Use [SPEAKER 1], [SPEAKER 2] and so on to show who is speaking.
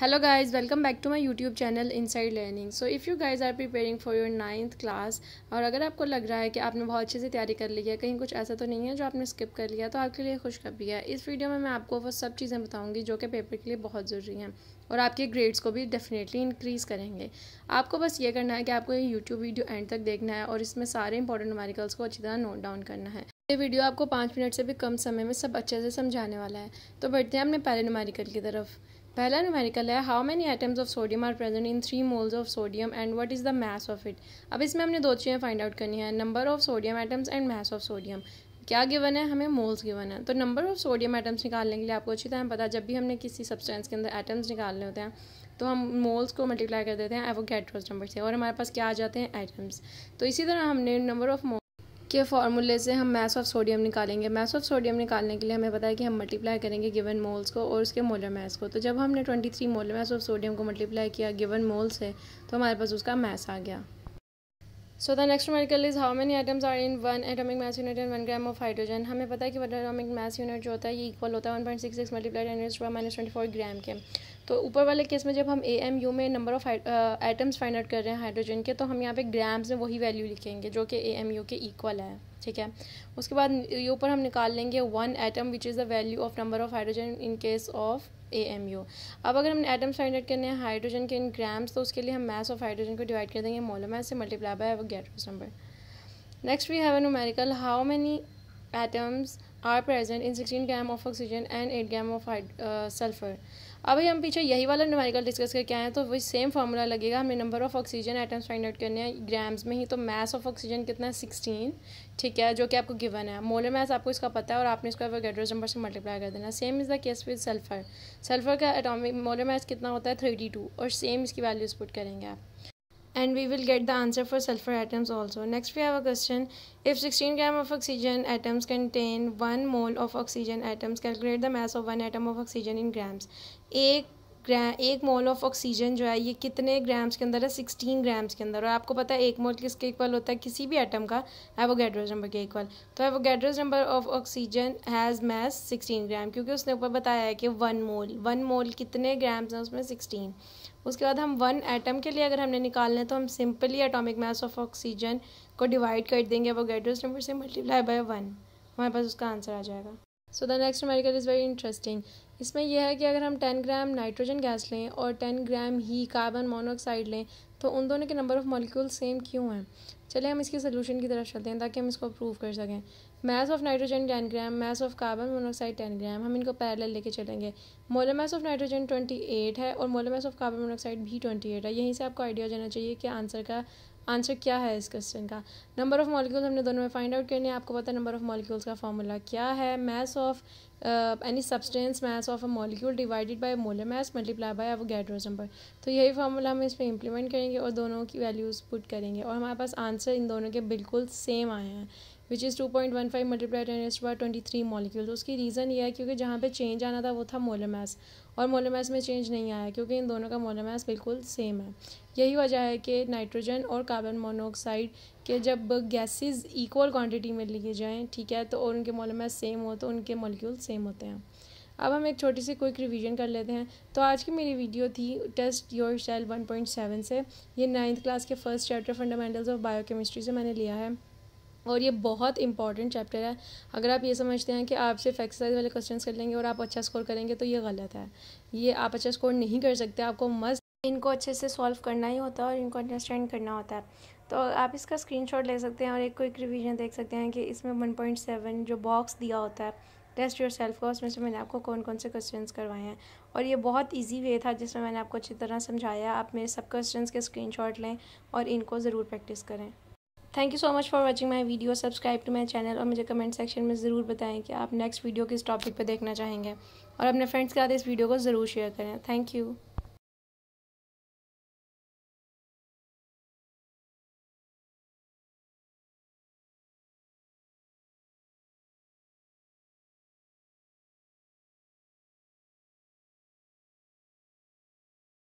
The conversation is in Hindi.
[SPEAKER 1] Hello guys welcome back to my YouTube channel Inside Learning so if you guys are preparing for your ninth class और अगर आपको लग रहा है कि आपने बहुत अच्छे से तैयारी कर ली है कहीं कुछ ऐसा तो नहीं है जो आपने स्किप कर लिया तो आपके लिए खुशखबरी है इस वीडियो में मैं आपको वो सब चीज़ें बताऊंगी जो कि पेपर के लिए बहुत ज़रूरी हैं और आपके ग्रेड्स को भी डेफिनेटली इंक्रीज़ करेंगे आपको बस ये करना है कि आपको ये यूट्यूब वीडियो एंड तक देखना है और इसमें सारे इंपॉर्टेंट आर्टिकल्स को अच्छी तरह नोट डाउन करना है ये वीडियो आपको पाँच मिनट से भी कम समय में सब अच्छे से समझाने वाला है तो बढ़ते हैं अपने पहले नुमारिकल की तरफ पहला न्यूमेरिकल है how many atoms of sodium are present in three moles of sodium and what is the mass of it अब इसमें हमने दो चीज़ें फाइंड आउट करनी है number of sodium atoms and mass of sodium क्या गिवन है हमें मोल्स गिवन है तो नंबर ऑफ सोडियम आइटम्स निकालने के लिए आपको अच्छी तरह पता जब भी हमने किसी सब्सटेंस के अंदर आइटम्स निकालने होते हैं तो हम मोल्स को मल्टीप्लाई कर देते हैं एवोगेट्रोस नंबर से और हमारे पास क्या आ जाते हैं आइटम्स तो इसी तरह हमने नंबर ऑफ के फार्मूले से हम मैस ऑफ सोडियम निकालेंगे मैस ऑफ सोडियम निकालने के लिए हमें पता है कि हम मल्टीप्लाई करेंगे गिवन मोल्स को और उसके मोलर मैस को तो जब हमने 23 मोलर मैस ऑफ सोडियम को मल्टीप्लाई किया गिवन मोल से तो हमारे पास उसका मैस आ गया so the next numerical is how many atoms are in one atomic mass unit and one gram of hydrogen हमें पता है कि वन एटॉमिक मैस यूनिट जो होता है ये इक्वल होता है one point six six multiply minus twenty four gram के तो ऊपर वाले केस में जब हम ए एम यू में number of atoms find out कर रहे हैं हाइड्रोजन के तो हम यहाँ पे ग्राम्स में वही वैल्यू लिखेंगे जो कि ए एम यू के इक्वल है ठीक है उसके बाद ये ऊपर हम निकाल लेंगे one atom which is the value of number of hydrogen in case of A M U अब अगर हमने एटम्स फाइंड आउट करने हैं हाइड्रोजन के इन ग्राम्स तो उसके लिए हम मास ऑफ हाइड्रोजन को डिवाइड कर देंगे मोलोमैस से multiply by Avogadro's number next we have a numerical how many atoms are present in sixteen gram of oxygen and eight gram of sulphur अभी हम पीछे यही वाला न्यूमेरिकल डिस्कस करके आए हैं तो वही सेम फार्मूला लगेगा हमें number of oxygen atoms find out करने हैं ग्राम्स में ही तो मास ऑफ ऑक्सीजन कितना है सिक्सटीन ठीक है जो कि आपको गिवन है मोलर मास आपको इसका पता है और आपने इसको एवोगेड्रोज नंबर से मल्टीप्लाई कर देना same is the case with sulphur sulphur का एटॉमिक मोलर मास कितना होता है थर्टी टू और सेम इसकी वैल्यूज पुट करेंगे आप and we will get the answer for sulfur atoms also. Next we have a question, if 16 gram of oxygen atoms contain 1 mole of oxygen atoms, calculate the mass of 1 atom of oxygen in grams. ग्राम एक मोल ऑफ ऑक्सीजन जो है ये कितने ग्राम्स के अंदर है सिक्सटीन ग्राम्स के अंदर और आपको पता है एक मोल किसके इक्वल होता है किसी भी एटम का एवोगेड्रोस नंबर के इक्वल तो Avogadro's number of oxygen has mass sixteen gram क्योंकि उसने ऊपर बताया है कि वन मोल वन मोल कितने ग्राम्स हैं उसमें सिक्सटीन उसके बाद हम वन एटम के लिए अगर हमने निकालना है तो हम simply atomic mass of oxygen को डिवाइड कर देंगे एवोगेड्रोस नंबर से मल्टीप्लाई बाय वन हमारे पास उसका आंसर आ जाएगा so the next numerical is very interesting इसमें यह है कि अगर हम टेन ग्राम नाइट्रोजन गैस लें और टेन ग्राम ही कार्बन मोनोऑक्साइड लें तो उन दोनों के नंबर ऑफ़ मॉलिक्यूल सेम क्यों हैं चले हम इसके सोल्यूशन की तरफ चलते हैं ताकि हम इसको प्रूव कर सकें mass of nitrogen ten gram mass of carbon monoxide ten gram हम इनको पैरेलल लेके चलेंगे molar mass of nitrogen twenty eight है और molar mass of carbon monoxide भी ट्वेंटी एट है यहीं से आपको आइडिया हो जाना चाहिए कि आंसर का आंसर क्या है इस क्वेश्चन का नंबर ऑफ़ मॉलिक्यूल्स हमने दोनों में फाइंड आउट करने हैं आपको पता है नंबर ऑफ़ मॉलिक्यूल्स का फॉर्मूला क्या है mass of any substance mass of a molecule divided by molar mass multiply by Avogadro's number तो यही फार्मूला हम इसमें इंप्लीमेंट करेंगे और दोनों की वैल्यूज़ पुट करेंगे और हमारे पास आंसर इन दोनों के बिल्कुल सेम आए हैं which is two point one five multiply ten एस बार ट्वेंटी थ्री मॉलिक्यूल तो उसकी रीज़न ये है क्योंकि जहाँ पे चेंज आना था वो था मोलोमैस और मोलोमैस में चेंज नहीं आया क्योंकि इन दोनों का मोलोमैस बिल्कुल सेम है यही वजह है कि नाइट्रोजन और कार्बन मोनोऑक्साइड के जब गैसेज इक्वल क्वान्टिटी में लिए जाएँ ठीक है तो और उनके मोलोमैस सेम हो तो उनके मोलिक्यूल सेम होते हैं अब हम एक छोटी सी क्विक रिवीजन कर लेते हैं तो आज की मेरी वीडियो थी टेस्ट योर स्टाइल 1.7 से ये नाइन्थ क्लास के first chapter fundamentals of biochemistry से मैंने लिया है और ये बहुत इंपॉर्टेंट चैप्टर है अगर आप ये समझते हैं कि आप सिर्फ एक्सरसाइज वाले क्वेश्चन कर लेंगे और आप अच्छा स्कोर करेंगे तो ये गलत है ये आप अच्छा स्कोर नहीं कर सकते आपको मस्त इनको अच्छे से सॉल्व करना ही होता है और इनको अंडरस्टैंड करना होता है तो आप इसका स्क्रीन ले सकते हैं और एक क्विक रिविजन देख सकते हैं कि इसमें वन जो बॉक्स दिया होता है टेस्ट योर सेल्फ का उसमें से मैंने आपको कौन कौन से क्वेश्चन करवाए हैं और ये बहुत ईजी वे था जिसमें मैंने आपको अच्छी तरह समझाया आप मेरे सब क्वेश्चन के स्क्रीनशॉट लें और इनको ज़रूर प्रैक्टिस करें thank you so much for watching my video subscribe to my channel और मुझे कमेंट सेक्शन में ज़रूर बताएं कि आप नेक्स्ट वीडियो किस टॉपिक पर देखना चाहेंगे और अपने फ्रेंड्स के साथ इस वीडियो को ज़रूर शेयर करें थैंक यू